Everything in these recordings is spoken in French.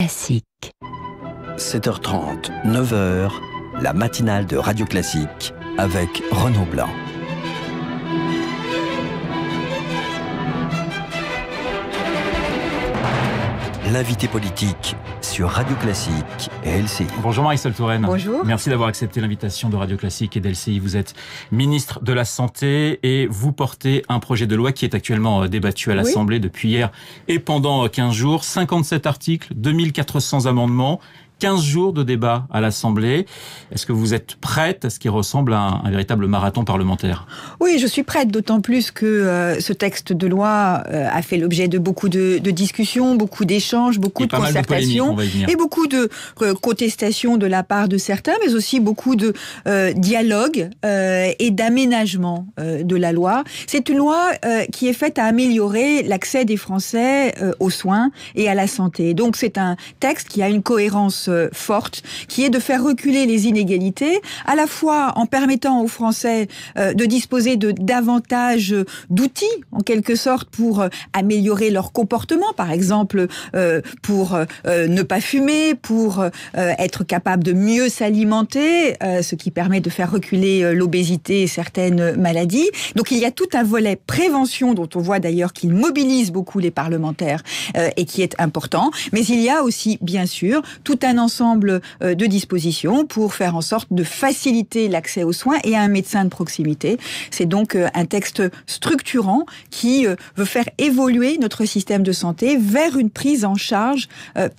Classique. 7h30, 9h, la matinale de Radio Classique avec Renaud Blanc. L'invité politique sur Radio Classique et LCI. Bonjour Marisol Touraine. Bonjour. Merci d'avoir accepté l'invitation de Radio Classique et d'LCI. Vous êtes ministre de la Santé et vous portez un projet de loi qui est actuellement euh, débattu à l'Assemblée depuis hier et pendant 15 euh, jours. 57 articles, 2400 amendements 15 jours de débat à l'Assemblée. Est-ce que vous êtes prête à ce qui ressemble à un, véritable marathon parlementaire Oui, je suis prête, d'autant plus que euh, ce texte de loi euh, a fait l'objet de beaucoup de, discussions, beaucoup d'échanges, beaucoup de concertations et beaucoup de euh, contestations de la part de certains, mais aussi beaucoup de dialogues et d'aménagement de la loi. C'est une loi qui est faite à améliorer l'accès des Français aux soins et à la santé. Donc c'est un texte qui a une cohérence euh, forte, qui est de faire reculer les inégalités, à la fois en permettant aux Français euh, de disposer de davantage d'outils, en quelque sorte, pour euh, améliorer leur comportement, par exemple, pour ne pas fumer, pour être capable de mieux s'alimenter, ce qui permet de faire reculer l'obésité et certaines maladies. Donc il y a tout un volet prévention dont on voit d'ailleurs qu'il mobilise beaucoup les parlementaires et qui est important. Mais il y a aussi, bien sûr, tout un ensemble euh, de dispositions pour faire en sorte de faciliter l'accès aux soins et à un médecin de proximité. C'est donc euh, un texte structurant qui euh, veut faire évoluer notre système de santé vers une prise en charge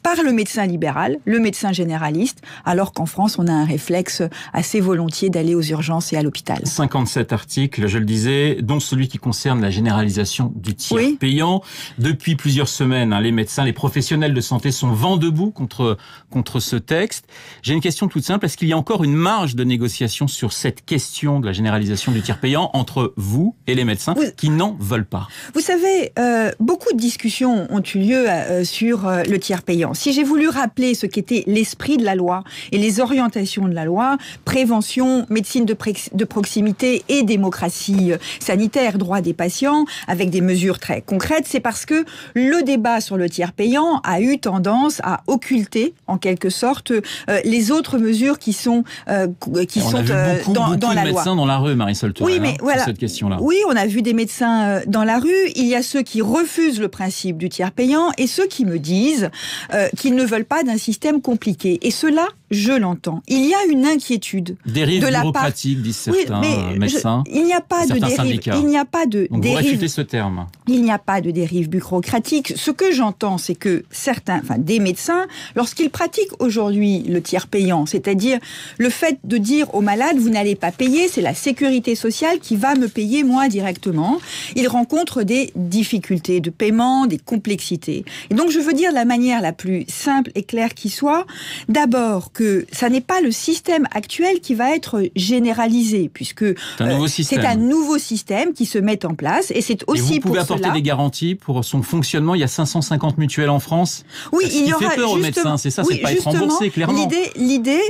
par le médecin libéral, le médecin généraliste, alors qu'en France, on a un réflexe assez volontiers d'aller aux urgences et à l'hôpital. 57 articles, je le disais, dont celui qui concerne la généralisation du tiers payant. Depuis plusieurs semaines, hein, les médecins, les professionnels de santé sont vent debout contre, contre ce texte. J'ai une question toute simple. Est-ce qu'il y a encore une marge de négociation sur cette question de la généralisation du tiers payant entre vous et les médecins qui n'en veulent pas Vous savez, euh, beaucoup de discussions ont eu lieu euh, sur euh, le tiers payant. Si j'ai voulu rappeler ce qu'était l'esprit de la loi et les orientations de la loi, prévention, médecine de, de proximité et démocratie sanitaire, droit des patients, avec des mesures très concrètes, c'est parce que le débat sur le tiers payant a eu tendance à occulter en quelque quelque sorte euh, les autres mesures qui sont euh, qui on sont a vu euh, beaucoup, dans, de médecins dans la rue, Marisol Tourelle, oui, hein, mais voilà. cette question-là. Oui, on a vu des médecins dans la rue. Il y a ceux qui refusent le principe du tiers payant et ceux qui me disent qu'ils ne veulent pas d'un système compliqué. Et cela je l'entends. Il y a une inquiétude. de la bureaucratique, disent certains médecins. il n'y a pas de dérive. Il n'y a pas de dérive. ce terme. Il n'y a pas de dérive bureaucratique. Ce que j'entends, c'est que certains, enfin des médecins, lorsqu'ils pratiquent aujourd'hui le tiers payant, c'est-à-dire le fait de dire aux malades, vous n'allez pas payer, c'est la sécurité sociale qui va me payer moi directement, ils rencontrent des difficultés de paiement, des complexités. Et donc je veux dire de la manière la plus simple et claire qui soit, d'abord que ça n'est pas le système actuel qui va être généralisé, puisque c'est un, euh, nouveau système qui se met en place, et c'est aussi pour vous pouvez apporter des garanties pour son fonctionnement. Il y a 550 mutuelles en France. Oui, il y aura fait peur aux médecins, c'est ça, c'est pas être remboursé clairement. L'idée, l'idée,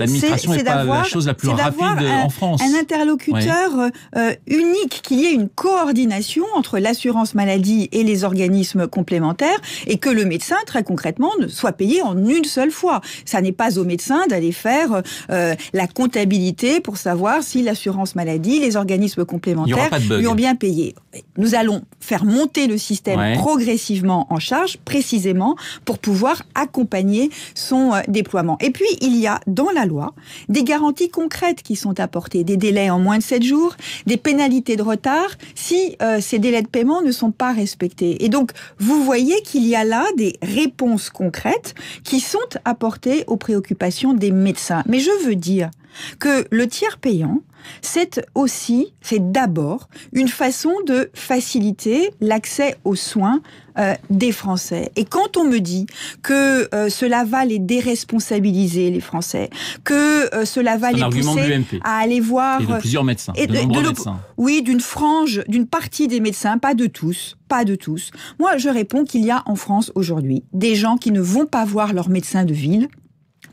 c'est d'avoir la chose la plus rapide euh, un, en France, un interlocuteur euh, unique, qu'il y ait une coordination entre l'assurance maladie et les organismes complémentaires, et que le médecin très concrètement soit payé en une seule fois. Ça n'est pas au médecin d'aller d'aller faire euh, euh, la comptabilité pour savoir si l'assurance maladie, les organismes complémentaires lui ont bien payé. Nous allons faire monter le système progressivement en charge, précisément pour pouvoir accompagner son euh, déploiement. Et puis, il y a dans la loi des garanties concrètes qui sont apportées, des délais en moins de 7 jours, des pénalités de retard si ces délais de paiement ne sont pas respectés. Et donc, vous voyez qu'il y a là des réponses concrètes qui sont apportées aux préoccupations des mais je veux dire que le tiers payant, c'est aussi, c'est d'abord une façon de faciliter l'accès aux soins euh, des Français. Et quand on me dit que euh, cela va les déresponsabiliser, les Français, que euh, cela va les pousser à aller voir... plusieurs médecins, et de, médecins. Oui, d'une frange, d'une partie des médecins, pas de tous, pas de tous. Moi, je réponds qu'il y a en France aujourd'hui des gens qui ne vont pas voir leur médecin de ville,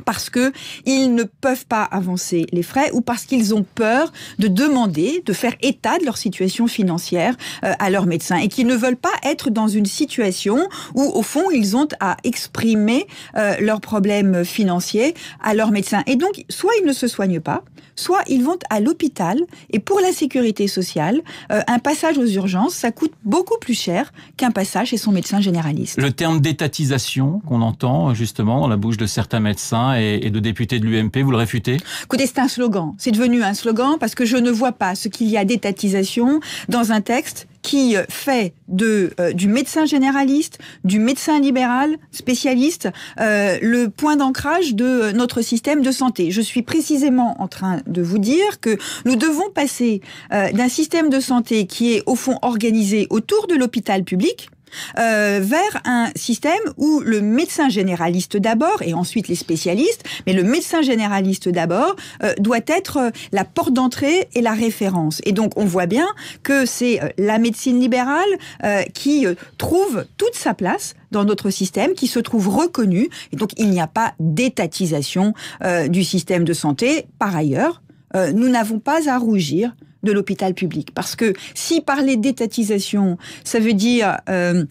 parce que ils ne peuvent pas avancer les frais ou parce qu'ils ont peur de demander, de faire état de leur situation financière euh, à leur médecin et qu'ils ne veulent pas être dans une situation où au fond ils ont à exprimer euh, leurs problèmes financiers à leur médecin. Et donc soit ils ne se soignent pas, soit ils vont à l'hôpital et pour la sécurité sociale, euh, un passage aux urgences, ça coûte beaucoup plus cher qu'un passage chez son médecin généraliste. Le terme d'étatisation qu'on entend justement dans la bouche de certains médecins et, de députés de l'UMP. Vous le réfutez c'est un slogan. C'est devenu un slogan parce que je ne vois pas ce qu'il y a d'étatisation dans un texte qui euh, fait euh, du médecin généraliste, du médecin libéral spécialiste, euh, le point d'ancrage de notre système de santé. Je suis précisément en train de vous dire que nous devons passer d'un système de santé qui est au fond organisé autour de l'hôpital public, euh, vers un système où le médecin généraliste d'abord et ensuite les spécialistes, mais le médecin généraliste d'abord euh, doit être euh, la porte d'entrée et la référence. Et donc on voit bien que c'est la médecine libérale qui trouve toute sa place dans notre système, qui se trouve reconnue. Et donc il n'y a pas d'étatisation du système de santé. Par ailleurs, nous n'avons pas à rougir de l'hôpital public. Parce que si parler d'étatisation, ça veut dire... Euh,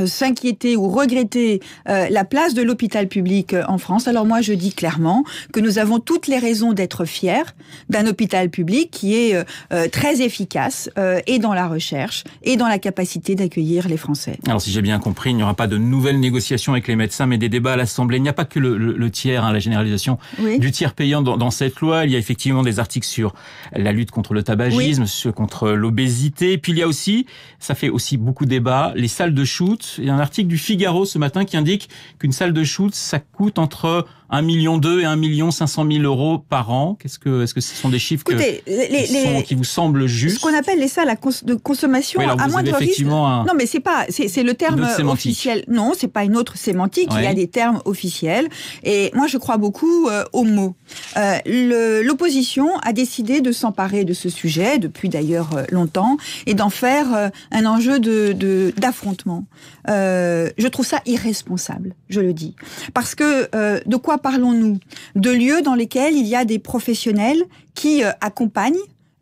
euh, s'inquiéter ou regretter euh, la place de l'hôpital public euh, en France. Alors moi, je dis clairement que nous avons toutes les raisons d'être fiers d'un hôpital public qui est très efficace et dans la recherche et dans la capacité d'accueillir les Français. Alors si j'ai bien compris, il n'y aura pas de nouvelles négociations avec les médecins, mais des débats à l'Assemblée. Il n'y a pas que le, tiers, à hein, la généralisation du tiers payant dans, cette loi. Il y a effectivement des articles sur la lutte contre le tabagisme, oui. contre l'obésité. Puis il y a aussi, ça fait aussi beaucoup de débats, les salles de shoot il y a un article du Figaro ce matin qui indique qu'une salle de shoot, ça coûte entre 1 million et 1 million 500 000 euros par an. Qu'est-ce que, est-ce que ce sont des chiffres qui, vous semblent justes Ce qu'on appelle les salles de consommation à moindre risque. Non, mais c'est pas, c'est, le terme officiel. Non, c'est pas une autre sémantique. Il y a des termes officiels. Et moi, je crois beaucoup euh, aux mots. Euh, l'opposition a décidé de s'emparer de ce sujet depuis d'ailleurs euh, longtemps et d'en faire un enjeu de, d'affrontement. je trouve ça irresponsable, je le dis, parce que de quoi parlons-nous De lieux dans lesquels il y a des professionnels qui euh, accompagnent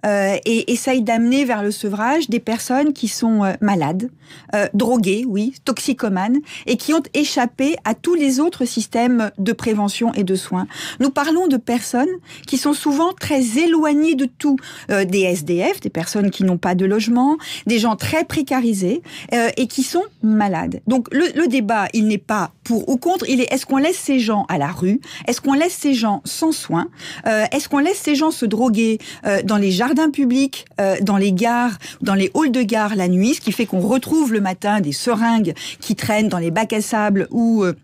euh, et essaye d'amener vers le sevrage des personnes qui sont euh, malades, euh, droguées, oui, toxicomanes, et qui ont échappé à tous les autres systèmes de prévention et de soins. Nous parlons de personnes qui sont souvent très éloignées de tout, des SDF, des personnes qui n'ont pas de logement, des gens très précarisés et qui sont malades. Donc le, le débat, il n'est pas pour ou contre, il est est-ce qu'on laisse ces gens à la rue Est-ce qu'on laisse ces gens sans soins Est-ce qu'on laisse ces gens se droguer dans les jardins Public euh, dans les gares, dans les halls de gare la nuit, ce qui fait qu'on retrouve le matin des seringues qui traînent dans les bacs à sable ou... Euh,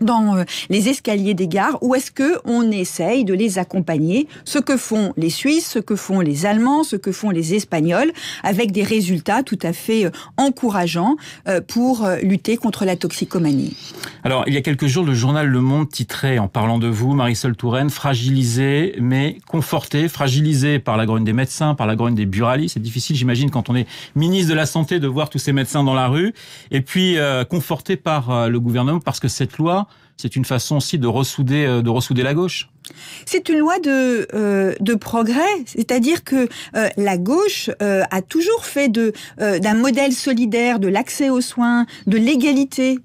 dans euh, les escaliers des gares où est-ce que on essaye de les accompagner ce que font les Suisses ce que font les Allemands ce que font les Espagnols avec des résultats tout à fait euh, encourageants euh, pour lutter contre la toxicomanie alors il y a quelques jours le journal Le Monde titrait en parlant de vous Marisol Touraine fragilisée mais confortée fragilisée par la grogne des médecins par la grogne des buralistes c'est difficile j'imagine quand on est ministre de la santé de voir tous ces médecins dans la rue et puis confortée par le gouvernement parce que cette loi c'est une façon aussi de ressouder, euh, de ressouder la gauche. C'est une loi de, euh, de progrès, c'est-à-dire que euh, la gauche euh, a toujours fait de d'un modèle solidaire, de l'accès aux soins, de l'égalité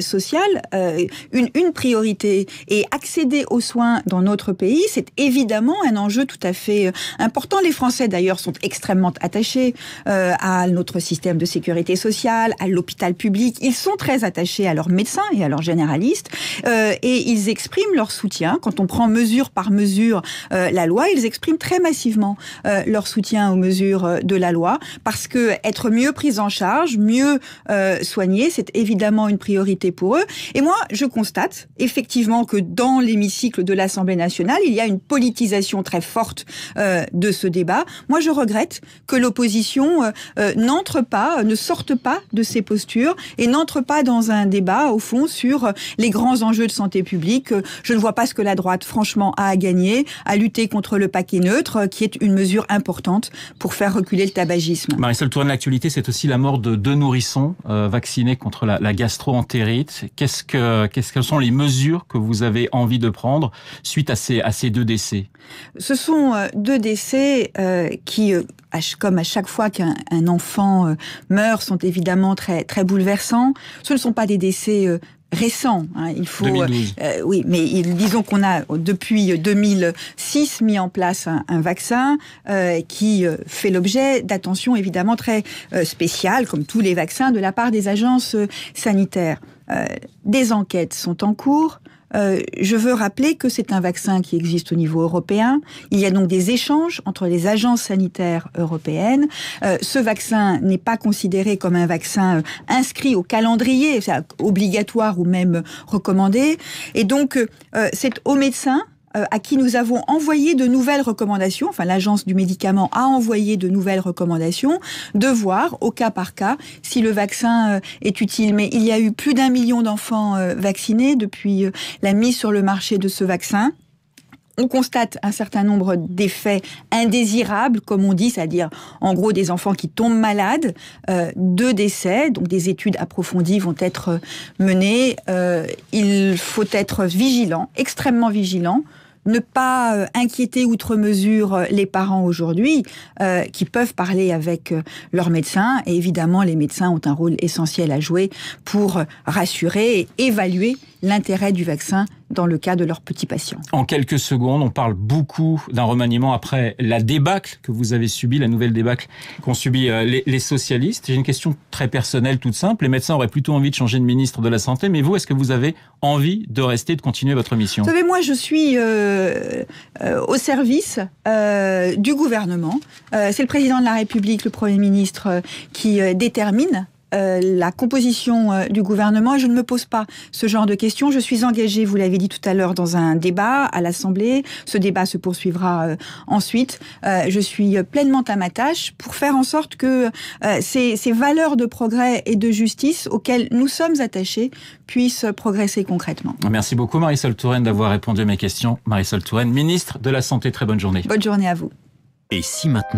sociale, une, une priorité. Et accéder aux soins dans notre pays, c'est évidemment un enjeu tout à fait important. Les Français, d'ailleurs, sont extrêmement attachés à notre système de sécurité sociale, à l'hôpital public. Ils sont très attachés à leurs médecins et à leurs généralistes, et ils expriment leur soutien quand on prend mesure par mesure euh, la loi, ils expriment très massivement euh, leur soutien aux mesures euh, de la loi parce que être mieux pris en charge, mieux soigné, c'est évidemment une priorité pour eux. Et moi, je constate effectivement que dans l'hémicycle de l'Assemblée nationale, il y a une politisation très forte de ce débat. Moi, je regrette que l'opposition n'entre pas, ne sorte pas de ses postures et n'entre pas dans un débat au fond sur les grands enjeux de santé publique. Je ne vois pas ce que la droite franchement à gagner à lutter contre le paquet neutre, euh, qui est une mesure importante pour faire reculer le tabagisme. Marisol Tourne, l'actualité, c'est aussi la mort de deux nourrissons euh, vaccinés contre la, la gastro-entérite. Qu'est-ce que, quest quelles sont les mesures que vous avez envie de prendre suite à ces, deux décès Ce sont euh, deux décès qui comme à chaque fois qu'un enfant meurt, sont évidemment très, très bouleversants. Ce ne sont pas des décès récent. Hein, il faut, euh, euh, oui, mais disons qu'on a depuis 2006 mis en place un, vaccin euh, qui fait l'objet d'attention évidemment très spéciale, comme tous les vaccins, de la part des agences sanitaires. Euh, des enquêtes sont en cours. Euh, je veux rappeler que c'est un vaccin qui existe au niveau européen. Il y a donc des échanges entre les agences sanitaires européennes. Euh, ce vaccin n'est pas considéré comme un vaccin inscrit au calendrier, obligatoire ou même recommandé. Et donc, c'est aux médecin. Euh, à qui nous avons envoyé de nouvelles recommandations, enfin l'agence du médicament a envoyé de nouvelles recommandations, de voir au cas par cas si le vaccin euh, est utile. Mais il y a eu plus d'un million d'enfants euh, vaccinés depuis la mise sur le marché de ce vaccin on constate un certain nombre d'effets indésirables, comme on dit, c'est-à-dire en gros des enfants qui tombent malades, deux décès, donc des études approfondies vont être menées. il faut être vigilant, extrêmement vigilant ne pas euh, inquiéter outre mesure euh, les parents aujourd'hui, euh, qui peuvent parler avec leurs médecins. Et évidemment, les médecins ont un rôle essentiel à jouer pour rassurer et évaluer l'intérêt du vaccin dans le cas de leurs petits patients. En quelques secondes, on parle beaucoup d'un remaniement après la débâcle que vous avez subie, la nouvelle débâcle qu'ont subie euh, les, socialistes. J'ai une question très personnelle, toute simple. Les médecins auraient plutôt envie de changer de ministre de la Santé, mais vous, est-ce que vous avez envie de rester, de continuer votre mission Vous savez, moi, je suis euh, euh, au service du gouvernement. C'est le président de la République, le Premier ministre, qui détermine euh, la composition euh, du gouvernement je ne me pose pas ce genre de questions. Je suis engagée, vous l'avez dit tout à l'heure, dans un débat à l'Assemblée. Ce débat se poursuivra euh, ensuite. je suis pleinement à ma tâche pour faire en sorte que ces, valeurs de progrès et de justice auxquelles nous sommes attachés puissent progresser concrètement. Merci beaucoup Marisol Touraine d'avoir répondu à mes questions. Marisol Touraine, ministre de la Santé, très bonne journée. Bonne journée à vous. Et si maintenant...